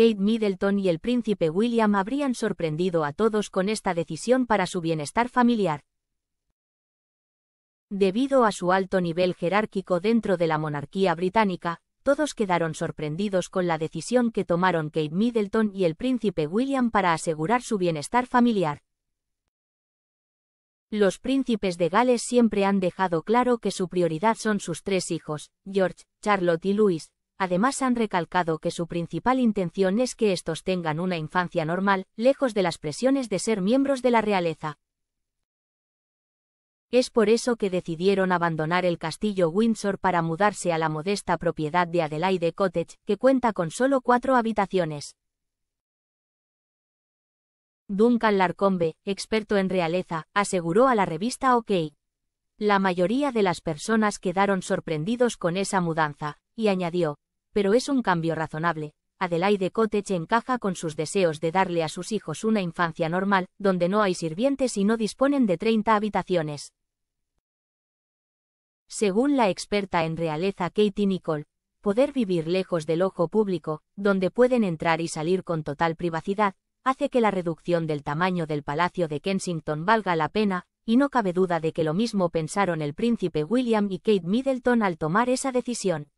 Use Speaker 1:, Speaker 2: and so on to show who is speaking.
Speaker 1: Kate Middleton y el príncipe William habrían sorprendido a todos con esta decisión para su bienestar familiar. Debido a su alto nivel jerárquico dentro de la monarquía británica, todos quedaron sorprendidos con la decisión que tomaron Kate Middleton y el príncipe William para asegurar su bienestar familiar. Los príncipes de Gales siempre han dejado claro que su prioridad son sus tres hijos, George, Charlotte y Louis, Además han recalcado que su principal intención es que estos tengan una infancia normal, lejos de las presiones de ser miembros de la realeza. Es por eso que decidieron abandonar el castillo Windsor para mudarse a la modesta propiedad de Adelaide Cottage, que cuenta con solo cuatro habitaciones. Duncan Larcombe, experto en realeza, aseguró a la revista OK. La mayoría de las personas quedaron sorprendidos con esa mudanza, y añadió, pero es un cambio razonable. Adelaide Cottage encaja con sus deseos de darle a sus hijos una infancia normal, donde no hay sirvientes y no disponen de 30 habitaciones. Según la experta en realeza Katie Nicole, poder vivir lejos del ojo público, donde pueden entrar y salir con total privacidad, hace que la reducción del tamaño del Palacio de Kensington valga la pena, y no cabe duda de que lo mismo pensaron el príncipe William y Kate Middleton al tomar esa decisión.